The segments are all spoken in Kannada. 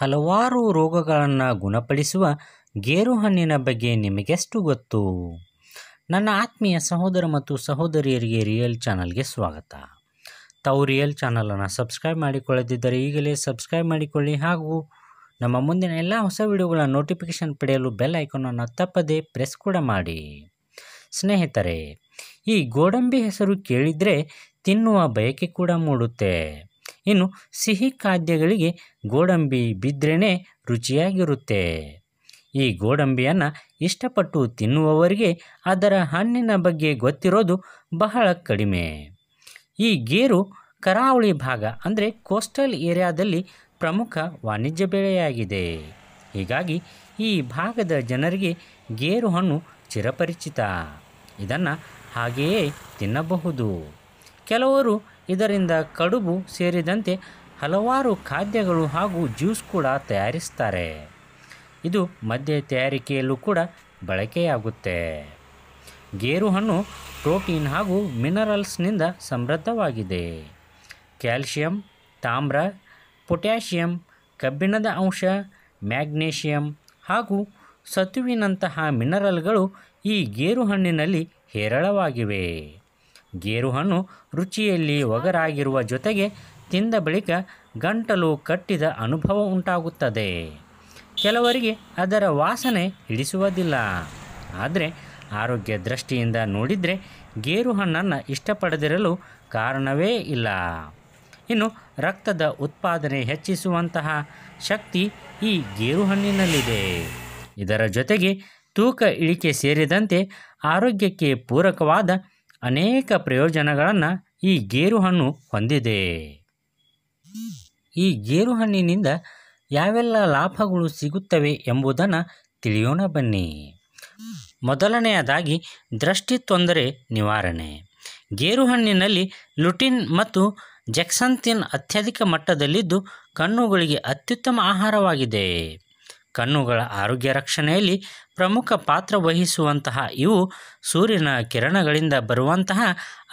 ಹಲವಾರು ರೋಗಗಳನ್ನು ಗುಣಪಡಿಸುವ ಗೇರು ಹಣ್ಣಿನ ಬಗ್ಗೆ ನಿಮಗೆಷ್ಟು ಗೊತ್ತು ನನ್ನ ಆತ್ಮೀಯ ಸಹೋದರ ಮತ್ತು ಸಹೋದರಿಯರಿಗೆ ರಿಯಲ್ ಚಾನಲ್ಗೆ ಸ್ವಾಗತ ತಾವು ರಿಯಲ್ ಚಾನಲನ್ನು ಸಬ್ಸ್ಕ್ರೈಬ್ ಮಾಡಿಕೊಳ್ಳದಿದ್ದರೆ ಈಗಲೇ ಸಬ್ಸ್ಕ್ರೈಬ್ ಮಾಡಿಕೊಳ್ಳಿ ಹಾಗೂ ನಮ್ಮ ಮುಂದಿನ ಎಲ್ಲ ಹೊಸ ವಿಡಿಯೋಗಳ ನೋಟಿಫಿಕೇಷನ್ ಪಡೆಯಲು ಬೆಲ್ ಐಕಾನನ್ನು ತಪ್ಪದೆ ಪ್ರೆಸ್ ಕೂಡ ಮಾಡಿ ಸ್ನೇಹಿತರೆ ಈ ಗೋಡಂಬಿ ಹೆಸರು ಕೇಳಿದರೆ ತಿನ್ನುವ ಬಯಕೆ ಕೂಡ ಮೂಡುತ್ತೆ ಇನ್ನು ಸಿಹಿ ಖಾದ್ಯಗಳಿಗೆ ಗೋಡಂಬಿ ಬಿದ್ರೇ ರುಚಿಯಾಗಿರುತ್ತೆ ಈ ಗೋಡಂಬಿಯನ್ನು ಇಷ್ಟಪಟ್ಟು ತಿನ್ನುವವರಿಗೆ ಅದರ ಹಣ್ಣಿನ ಬಗ್ಗೆ ಗೊತ್ತಿರೋದು ಬಹಳ ಕಡಿಮೆ ಈ ಗೇರು ಕರಾವಳಿ ಭಾಗ ಅಂದರೆ ಕೋಸ್ಟಲ್ ಏರಿಯಾದಲ್ಲಿ ಪ್ರಮುಖ ವಾಣಿಜ್ಯ ಬೆಳೆಯಾಗಿದೆ ಹೀಗಾಗಿ ಈ ಭಾಗದ ಜನರಿಗೆ ಗೇರು ಹಣ್ಣು ಚಿರಪರಿಚಿತ ಇದನ್ನು ಹಾಗೆಯೇ ತಿನ್ನಬಹುದು ಕೆಲವರು ಇದರಿಂದ ಕಡುಬು ಸೇರಿದಂತೆ ಹಲವಾರು ಖಾದ್ಯಗಳು ಹಾಗೂ ಜ್ಯೂಸ್ ಕೂಡ ತಯಾರಿಸ್ತಾರೆ ಇದು ಮದ್ಯ ತಯಾರಿಕೆಯಲ್ಲೂ ಕೂಡ ಬಳಕೆಯಾಗುತ್ತೆ ಗೇರು ಹಣ್ಣು ಪ್ರೋಟೀನ್ ಹಾಗೂ ಮಿನರಲ್ಸ್ನಿಂದ ಸಮೃದ್ಧವಾಗಿದೆ ಕ್ಯಾಲ್ಶಿಯಂ ತಾಮ್ರ ಪೊಟ್ಯಾಷಿಯಂ ಕಬ್ಬಿಣದ ಅಂಶ ಮ್ಯಾಗ್ನೇಷಿಯಂ ಹಾಗೂ ಸತುವಿನಂತಹ ಮಿನರಲ್ಗಳು ಈ ಗೇರು ಹಣ್ಣಿನಲ್ಲಿ ಹೇರಳವಾಗಿವೆ ಹಣ್ಣು ರುಚಿಯಲ್ಲಿ ಒಗರಾಗಿರುವ ಜೊತೆಗೆ ತಿಂದ ಬಳಿಕ ಗಂಟಲು ಕಟ್ಟಿದ ಅನುಭವ ಉಂಟಾಗುತ್ತದೆ ಕೆಲವರಿಗೆ ಅದರ ವಾಸನೆ ಹಿಡಿಸುವುದಿಲ್ಲ ಆದರೆ ಆರೋಗ್ಯ ದೃಷ್ಟಿಯಿಂದ ನೋಡಿದರೆ ಗೇರು ಹಣ್ಣನ್ನು ಇಷ್ಟಪಡದಿರಲು ಕಾರಣವೇ ಇಲ್ಲ ಇನ್ನು ರಕ್ತದ ಉತ್ಪಾದನೆ ಹೆಚ್ಚಿಸುವಂತಹ ಶಕ್ತಿ ಈ ಹಣ್ಣಿನಲ್ಲಿದೆ ಇದರ ಜೊತೆಗೆ ತೂಕ ಇಳಿಕೆ ಸೇರಿದಂತೆ ಆರೋಗ್ಯಕ್ಕೆ ಪೂರಕವಾದ ಅನೇಕ ಪ್ರಯೋಜನಗಳನ್ನು ಈ ಗೇರು ಹಣ್ಣು ಹೊಂದಿದೆ ಈ ಗೇರು ಹಣ್ಣಿನಿಂದ ಯಾವೆಲ್ಲ ಲಾಭಗಳು ಸಿಗುತ್ತವೆ ಎಂಬುದನ್ನು ತಿಳಿಯೋಣ ಬನ್ನಿ ಮೊದಲನೆಯದಾಗಿ ದೃಷ್ಟಿ ತೊಂದರೆ ನಿವಾರಣೆ ಗೇರು ಹಣ್ಣಿನಲ್ಲಿ ಲುಟಿನ್ ಮತ್ತು ಜೆಕ್ಸಂತಿನ್ ಅತ್ಯಧಿಕ ಮಟ್ಟದಲ್ಲಿದ್ದು ಕಣ್ಣುಗಳಿಗೆ ಅತ್ಯುತ್ತಮ ಆಹಾರವಾಗಿದೆ ಕಣ್ಣುಗಳ ಆರೋಗ್ಯ ರಕ್ಷಣೆಯಲ್ಲಿ ಪ್ರಮುಖ ಪಾತ್ರ ವಹಿಸುವಂತಹ ಇವು ಸೂರ್ಯನ ಕಿರಣಗಳಿಂದ ಬರುವಂತಹ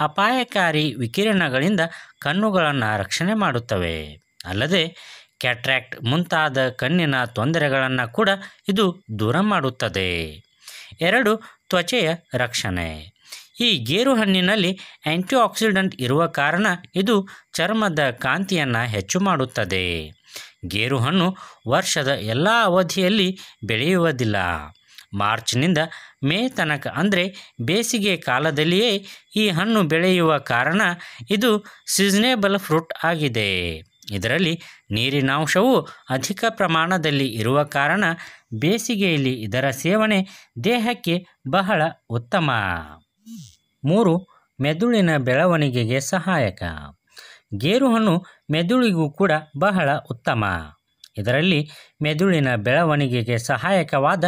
ಅಪಾಯಕಾರಿ ವಿಕಿರಣಗಳಿಂದ ಕಣ್ಣುಗಳನ್ನು ರಕ್ಷಣೆ ಮಾಡುತ್ತವೆ ಅಲ್ಲದೆ ಕ್ಯಾಟ್ರಾಕ್ಟ್ ಮುಂತಾದ ಕಣ್ಣಿನ ತೊಂದರೆಗಳನ್ನು ಕೂಡ ಇದು ದೂರ ಮಾಡುತ್ತದೆ ಎರಡು ತ್ವಚೆಯ ರಕ್ಷಣೆ ಈ ಗೇರು ಹಣ್ಣಿನಲ್ಲಿ ಆ್ಯಂಟಿ ಆಕ್ಸಿಡೆಂಟ್ ಇರುವ ಕಾರಣ ಇದು ಚರ್ಮದ ಕಾಂತಿಯನ್ನು ಹೆಚ್ಚು ಮಾಡುತ್ತದೆ ಗೇರು ಹಣ್ಣು ವರ್ಷದ ಎಲ್ಲ ಅವಧಿಯಲ್ಲಿ ಬೆಳೆಯುವುದಿಲ್ಲ ಮಾರ್ಚ್ನಿಂದ ಮೇ ತನಕ ಅಂದರೆ ಬೇಸಿಗೆ ಕಾಲದಲ್ಲಿಯೇ ಈ ಹಣ್ಣು ಬೆಳೆಯುವ ಕಾರಣ ಇದು ಸೀಸನೇಬಲ್ ಫ್ರೂಟ್ ಆಗಿದೆ ಇದರಲ್ಲಿ ನೀರಿನಾಂಶವು ಅಧಿಕ ಪ್ರಮಾಣದಲ್ಲಿ ಇರುವ ಕಾರಣ ಬೇಸಿಗೆಯಲ್ಲಿ ಇದರ ಸೇವನೆ ದೇಹಕ್ಕೆ ಬಹಳ ಉತ್ತಮ ಮೂರು ಮೆದುಳಿನ ಬೆಳವಣಿಗೆಗೆ ಸಹಾಯಕ ಗೇರು ಹಣ್ಣು ಮೆದುಳಿಗೂ ಕೂಡ ಬಹಳ ಉತ್ತಮ ಇದರಲ್ಲಿ ಮೆದುಳಿನ ಬೆಳವಣಿಗೆಗೆ ಸಹಾಯಕವಾದ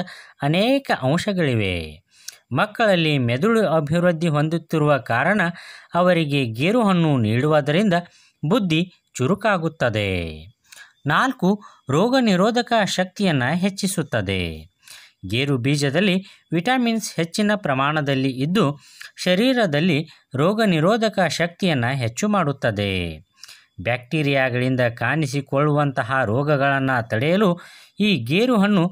ಅನೇಕ ಅಂಶಗಳಿವೆ ಮಕ್ಕಳಲ್ಲಿ ಮೆದುಳು ಅಭಿವೃದ್ಧಿ ಹೊಂದುತ್ತಿರುವ ಕಾರಣ ಅವರಿಗೆ ಗೇರು ಹಣ್ಣು ನೀಡುವುದರಿಂದ ಬುದ್ಧಿ ಚುರುಕಾಗುತ್ತದೆ ನಾಲ್ಕು ರೋಗ ನಿರೋಧಕ ಶಕ್ತಿಯನ್ನು ಹೆಚ್ಚಿಸುತ್ತದೆ ಗೇರು ಬೀಜದಲ್ಲಿ ವಿಟಮಿನ್ಸ್ ಹೆಚ್ಚಿನ ಪ್ರಮಾಣದಲ್ಲಿ ಇದ್ದು ಶರೀರದಲ್ಲಿ ರೋಗ ನಿರೋಧಕ ಶಕ್ತಿಯನ್ನು ಹೆಚ್ಚು ಮಾಡುತ್ತದೆ ಬ್ಯಾಕ್ಟೀರಿಯಾಗಳಿಂದ ಕಾಣಿಸಿಕೊಳ್ಳುವಂತಹ ರೋಗಗಳನ್ನು ತಡೆಯಲು ಈ ಗೇರು ಹಣ್ಣು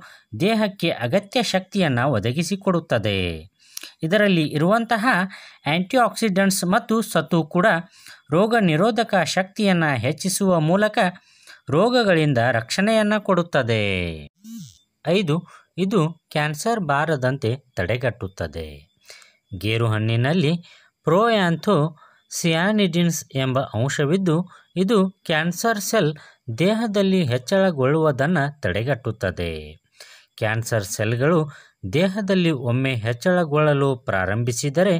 ದೇಹಕ್ಕೆ ಅಗತ್ಯ ಶಕ್ತಿಯನ್ನು ಒದಗಿಸಿಕೊಡುತ್ತದೆ ಇದರಲ್ಲಿ ಇರುವಂತಹ ಆ್ಯಂಟಿ ಆಕ್ಸಿಡೆಂಟ್ಸ್ ಮತ್ತು ಸತು ಕೂಡ ರೋಗ ನಿರೋಧಕ ಶಕ್ತಿಯನ್ನು ಹೆಚ್ಚಿಸುವ ಮೂಲಕ ರೋಗಗಳಿಂದ ರಕ್ಷಣೆಯನ್ನು ಕೊಡುತ್ತದೆ ಐದು ಇದು ಕ್ಯಾನ್ಸರ್ ಬಾರದಂತೆ ತಡೆಗಟ್ಟುತ್ತದೆ ಗೇರು ಹಣ್ಣಿನಲ್ಲಿ ಪ್ರೋಯಾಂಥೋ ಸಿಯಾನಿಡಿನ್ಸ್ ಎಂಬ ಅಂಶವಿದ್ದು ಇದು ಕ್ಯಾನ್ಸರ್ ಸೆಲ್ ದೇಹದಲ್ಲಿ ಹೆಚ್ಚಳಗೊಳ್ಳುವುದನ್ನು ತಡೆಗಟ್ಟುತ್ತದೆ ಕ್ಯಾನ್ಸರ್ ಸೆಲ್ಗಳು ದೇಹದಲ್ಲಿ ಒಮ್ಮೆ ಹೆಚ್ಚಳಗೊಳ್ಳಲು ಪ್ರಾರಂಭಿಸಿದರೆ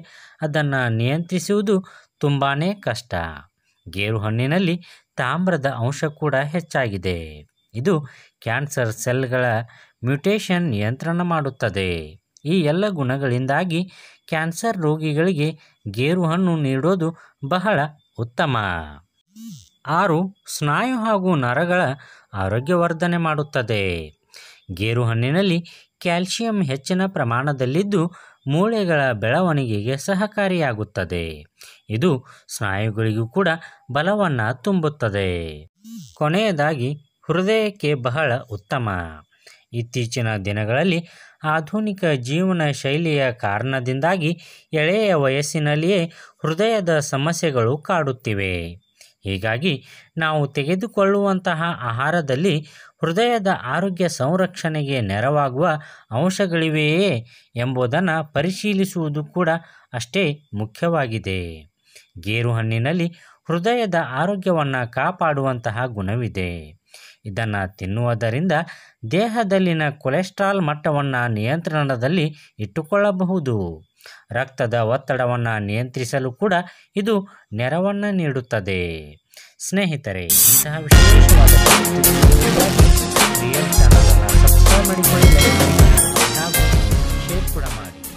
ಅದನ್ನು ನಿಯಂತ್ರಿಸುವುದು ತುಂಬಾ ಕಷ್ಟ ಗೇರುಹಣ್ಣಿನಲ್ಲಿ ತಾಮ್ರದ ಅಂಶ ಕೂಡ ಹೆಚ್ಚಾಗಿದೆ ಇದು ಕ್ಯಾನ್ಸರ್ ಸೆಲ್ಗಳ ಮ್ಯುಟೇಷನ್ ನಿಯಂತ್ರಣ ಮಾಡುತ್ತದೆ ಈ ಎಲ್ಲ ಗುಣಗಳಿಂದಾಗಿ ಕ್ಯಾನ್ಸರ್ ರೋಗಿಗಳಿಗೆ ಗೇರು ಹಣ್ಣು ನೀಡೋದು ಬಹಳ ಉತ್ತಮ ಆರು ಸ್ನಾಯು ಹಾಗೂ ನರಗಳ ಆರೋಗ್ಯವರ್ಧನೆ ಮಾಡುತ್ತದೆ ಗೇರು ಹಣ್ಣಿನಲ್ಲಿ ಕ್ಯಾಲ್ಸಿಯಂ ಹೆಚ್ಚಿನ ಪ್ರಮಾಣದಲ್ಲಿದ್ದು ಮೂಳೆಗಳ ಬೆಳವಣಿಗೆಗೆ ಸಹಕಾರಿಯಾಗುತ್ತದೆ ಇದು ಸ್ನಾಯುಗಳಿಗೂ ಕೂಡ ಬಲವನ್ನು ತುಂಬುತ್ತದೆ ಕೊನೆಯದಾಗಿ ಹೃದಯಕ್ಕೆ ಬಹಳ ಉತ್ತಮ ಇತ್ತೀಚಿನ ದಿನಗಳಲ್ಲಿ ಆಧುನಿಕ ಜೀವನ ಶೈಲಿಯ ಕಾರಣದಿಂದಾಗಿ ಎಳೆಯ ವಯಸ್ಸಿನಲ್ಲಿಯೇ ಹೃದಯದ ಸಮಸ್ಯೆಗಳು ಕಾಡುತ್ತಿವೆ ಹೀಗಾಗಿ ನಾವು ತೆಗೆದುಕೊಳ್ಳುವಂತಹ ಆಹಾರದಲ್ಲಿ ಹೃದಯದ ಆರೋಗ್ಯ ಸಂರಕ್ಷಣೆಗೆ ನೆರವಾಗುವ ಅಂಶಗಳಿವೆಯೇ ಎಂಬುದನ್ನು ಪರಿಶೀಲಿಸುವುದು ಕೂಡ ಅಷ್ಟೇ ಮುಖ್ಯವಾಗಿದೆ ಗೇರುಹಣ್ಣಿನಲ್ಲಿ ಹೃದಯದ ಆರೋಗ್ಯವನ್ನು ಕಾಪಾಡುವಂತಹ ಗುಣವಿದೆ ಇದನ್ನು ತಿನ್ನುವುದರಿಂದ ದೇಹದಲ್ಲಿನ ಕೊಲೆಸ್ಟ್ರಾಲ್ ಮಟ್ಟವನ್ನು ನಿಯಂತ್ರಣದಲ್ಲಿ ಇಟ್ಟುಕೊಳ್ಳಬಹುದು ರಕ್ತದ ಒತ್ತಡವನ್ನು ನಿಯಂತ್ರಿಸಲು ಕೂಡ ಇದು ನೆರವನ್ನು ನೀಡುತ್ತದೆ ಸ್ನೇಹಿತರೆ ಇಂತಹ ವಿಶೇಷವಾದ ಶೇರ್ ಕೂಡ ಮಾಡಿ